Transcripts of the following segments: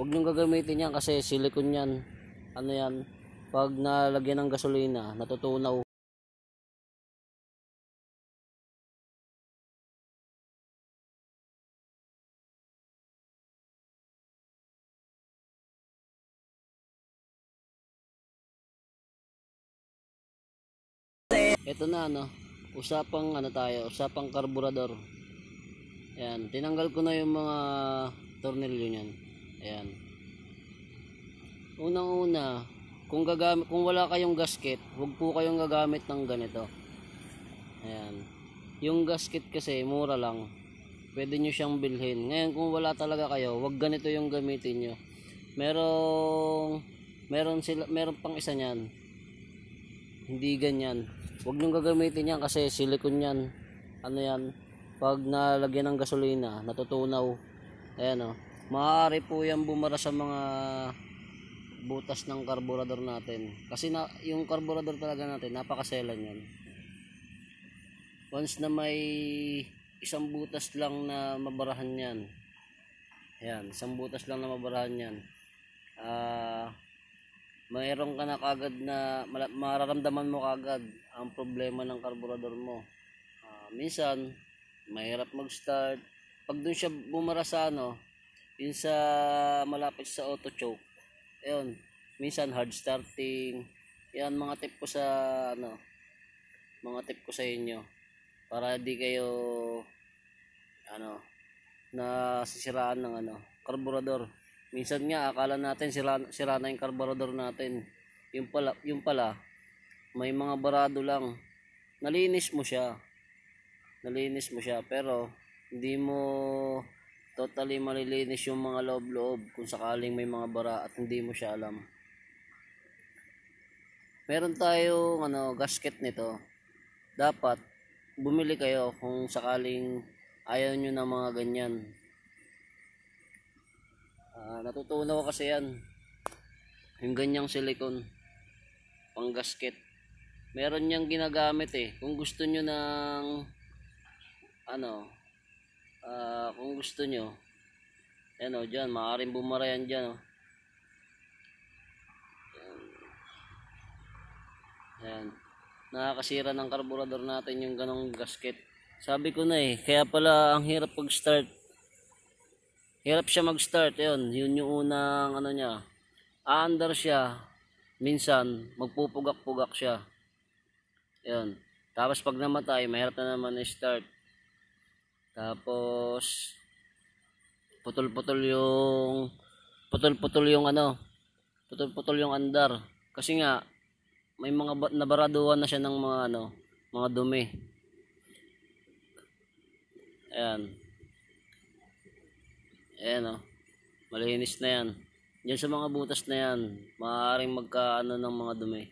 Huwag niyong gagamitin yan kasi silicone yan. Ano yan? Pag nalagyan ng gasolina, natutunaw. Ito na ano, usapang ano tayo, usapang karburador. Ayan, tinanggal ko na yung mga tornilyo niyan. Ayan. Unang-una, kung gagamit kung wala kayong gasket, huwag po kayong gagamit ng ganito. Ayan. Yung gasket kasi mura lang. Pwede niyo siyang bilhin. Ngayon kung wala talaga kayo, huwag ganito yung gamitin niyo. Merong meron sila meron pang isa niyan. Hindi ganyan. Huwag niyo gagamitin yan kasi silicone niyan. Ano yan? Pag nalagyan ng gasolina, natutunaw. Ayan o. Oh maaari po yan bumara sa mga butas ng carburetor natin kasi na, yung carburetor talaga natin napakaselan yan once na may isang butas lang na mabarahan yan yan isang butas lang na mabarahan yan ah uh, mayroon ka na kagad na mararamdaman mo kagad ang problema ng carburetor mo uh, minsan mahirap mag start pag dun siya bumara sa ano yun sa malapit sa auto choke ayun minsan hard starting yan mga tip ko sa ano mga tip ko sa inyo para di kayo ano nasisiraan ng ano carburetor minsan nga akala natin sira, sira na yung carburetor natin yung pala, yung pala may mga barado lang nalinis mo siya nalinis mo siya pero hindi mo totally malilinis yung mga loob-loob kung sakaling may mga bara at hindi mo siya alam. Meron tayong ano, gasket nito. Dapat bumili kayo kung sakaling ayaw nyo ng mga ganyan. Uh, ah, natutunan ko kasi yan. Yung ganyang silikon. Pang gasket. Meron niyang ginagamit eh. Kung gusto nyo ng ano, uh, kung gusto nyo yan o dyan maaaring bumarayan dyan o yan nakakasira ng carburetor natin yung ganong gasket sabi ko na eh kaya pala ang hirap pag start hirap siya mag start yun yun yung unang ano niya aandar siya minsan magpupugak-pugak siya yun tapos pag namatay mahirap na naman i-start tapos putol-putol yung putol-putol yung ano, putol-putol yung andar kasi nga may mga nabaraduan na siya ng mga ano, mga dumi. Ayan. Ayan Oh. Malinis na yan. Diyan sa mga butas na yan, maaaring magkaano ng mga dumi.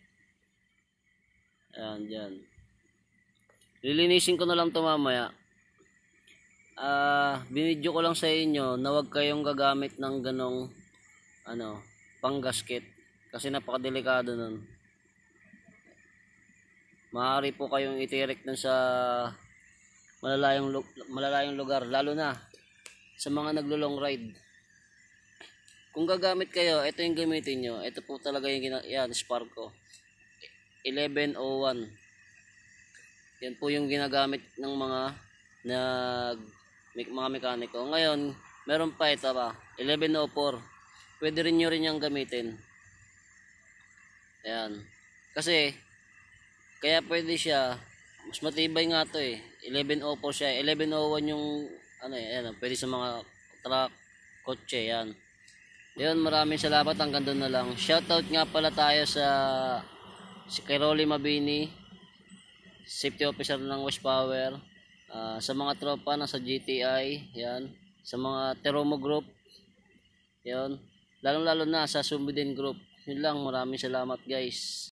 Ayan, diyan. Lilinisin ko na lang ito mamaya uh, binidyo ko lang sa inyo na wag kayong gagamit ng ganong ano, panggasket kasi napakadelikado nun. Maaari po kayong itirik nun sa malalayong, malalayong lugar, lalo na sa mga naglo-long ride. Kung gagamit kayo, ito yung gamitin nyo. Ito po talaga yung gina- yan, spark ko. 1101. Yan po yung ginagamit ng mga nag mga mekaniko. Ngayon, meron pa ito ba? 1104. Pwede rin nyo rin yung gamitin. Ayan. Kasi, kaya pwede siya, mas matibay nga to eh. 1104 siya. 1101 yung, ano eh, ayan, pwede sa mga truck, kotse, yan. Yun, maraming salamat. Hanggang doon na lang. Shoutout nga pala tayo sa si Kiroli Mabini, safety officer ng West Power. Uh, sa mga tropa na sa GTI, yan. Sa mga Teromo Group, yan. Lalong-lalo na sa Sumbiden Group. Yun lang, maraming salamat guys.